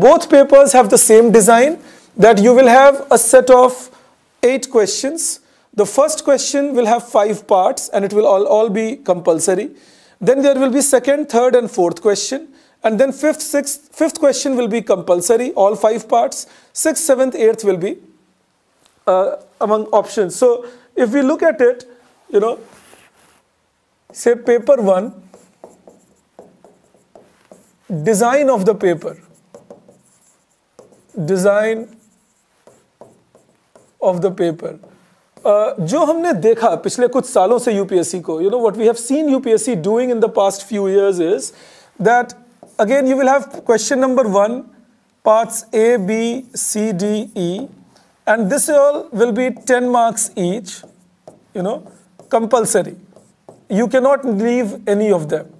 both papers have the same design that you will have a set of eight questions. The first question will have five parts and it will all, all be compulsory. Then there will be second, third and fourth question. And then fifth, sixth, fifth question will be compulsory, all five parts. Sixth, seventh, eighth will be uh, among options. So if we look at it, you know, say paper one, design of the paper. Design of the paper. Uh, जो हमने देखा पिछले कुछ सालों से UPSC को you know what we have seen UPSC doing in the past few years is that again you will have question number 1 parts a b c d e and this all will be 10 marks each you know compulsory you cannot leave any of them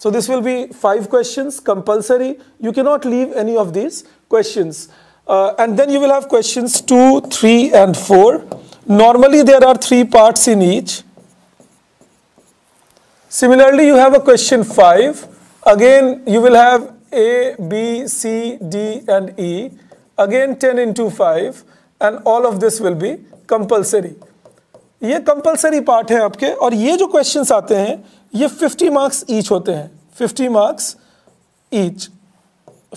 so this will be five questions compulsory. You cannot leave any of these questions. Uh, and then you will have questions 2, 3 and 4. Normally there are three parts in each. Similarly, you have a question 5. Again, you will have A, B, C, D and E. Again 10 into 5 and all of this will be compulsory. ये compulsory part है आपके और ये जो आते हैं ये 50 marks each होते हैं fifty marks each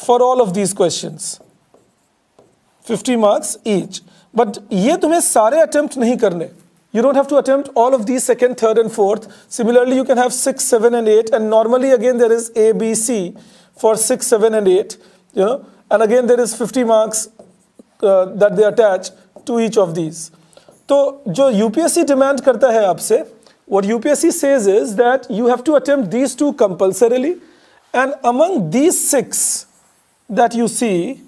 for all of these question fifty marks each but ये तुम्हें सारे अटेम्प्ट नहीं करने you don't have to attempt all of these second third and fourth similarly you can have six seven and eight and normally again there is A B C for six seven and eight you know and again there is fifty marks that they attach to each of these तो जो UPSC demand करता है आपसे What UPSC says is that you have to attempt these two compulsorily and among these six that you see,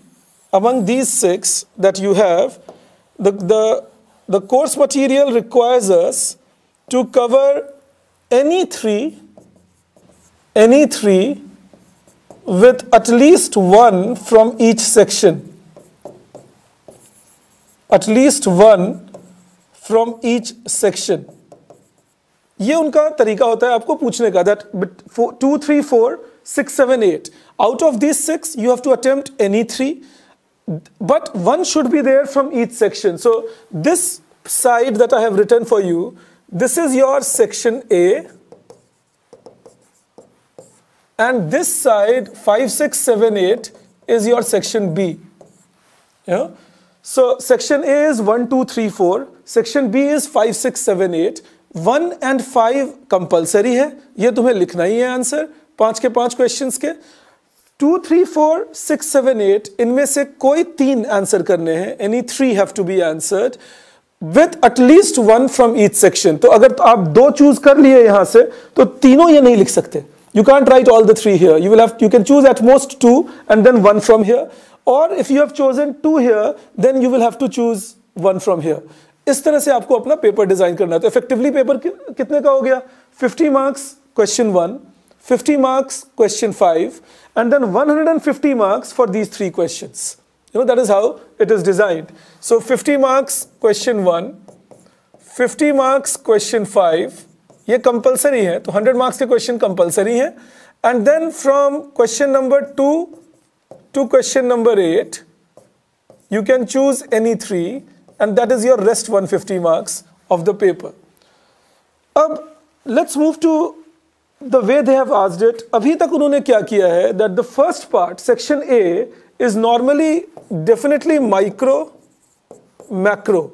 among these six that you have, the, the, the course material requires us to cover any three, any three with at least one from each section. At least one from each section. ये उनका तरीका होता है आपको पूछने का that two three four six seven eight out of this six you have to attempt any three but one should be there from each section so this side that I have written for you this is your section A and this side five six seven eight is your section B so section A is one two three four section B is five six seven eight one and five compulsory है ये तुम्हें लिखना ही है answer पांच के पांच question के two three four six seven eight इनमें से कोई तीन आंसर करने हैं any three have to be answer with at least one from each section तो अगर तो आप दो चूज कर लिए यहां से तो तीनों ये नहीं लिख सकते you can't write all the three here you will have you can choose at most two and then one from here और if you have chosen two here then you will have to choose one from here इस तरह से आपको अपना paper design करना है तो effectively paper कि, कितने का हो गया 50 marks question one 50 marks question five and then 150 marks for these three question you know that is how it is designed so 50 marks question one 50 marks question five ये compulsory है तो 100 marks के question compulsory हैं and then from question number two to question number eight you can choose any three and that is your rest 150 marks of the paper. Ab, let's move to the way they have asked it. Abhi tak unhone kya kiya hai that the first part section A is normally definitely micro macro.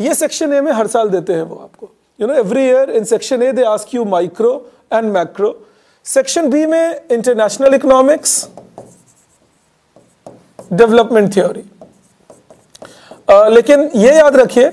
ये section A में हर साल देते हैं वो आपको you know every year in section A they ask you micro and macro. Section B में international economics development theory लेकिन ये याद रखिए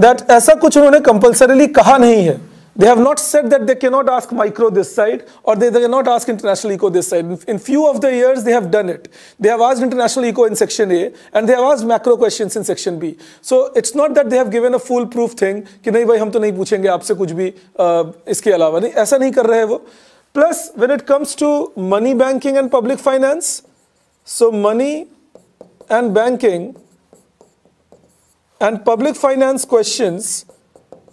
दैट ऐसा कुछ उन्होंने कंपल्सरिली कहा नहीं है they have not set that they के not ask micro this side और दे के not ask international eco this side in few of the years they have done it they have आज international eco in section A and they have आज macro question in section B so it's not that they have given a full proof thing कि नहीं भाई हम तो नहीं पूछेंगे आपसे कुछ भी uh, इसके अलावा नहीं ऐसा नहीं कर रहे वो plus when it comes to money banking and public finance so money and banking and public finance questions.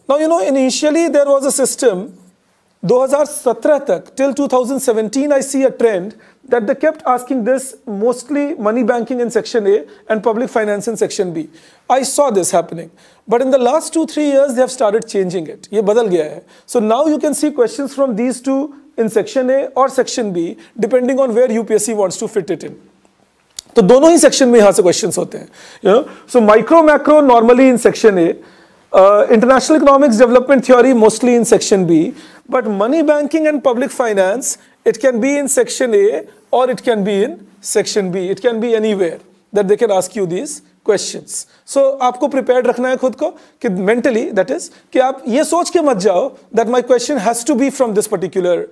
Now, you know, initially there was a system, 2017 till 2017 I see a trend that they kept asking this mostly money banking in section A and public finance in section B. I saw this happening. But in the last two, three years, they have started changing it. badal gaya hai. So now you can see questions from these two in section A or section B, depending on where UPSC wants to fit it in. तो दोनों ही section में यहां से question होते हैं so micro macro normally in section A international economics development theory mostly in section B but money banking and public finance can be in section A और it can be in section B it can be anywhere that they can ask you this questions so so, आपको prepare रखना है खुद को कि mentally that is कि आप ये सोच के मत जाओ that my question has to be from this particular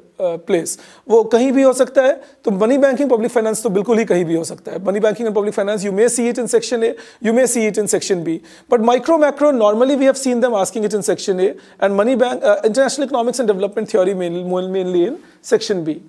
place वो कहीं भी हो सकता है तो मनी बैंकिंग पब्लिक फाइनेंस तो बिल्कुल ही कहीं भी हो सकता है money banking and public finance you may see it in section A you may see it in section B but micro macro normally we have seen them asking it in section A and money bank international economics and development theory mainly in section B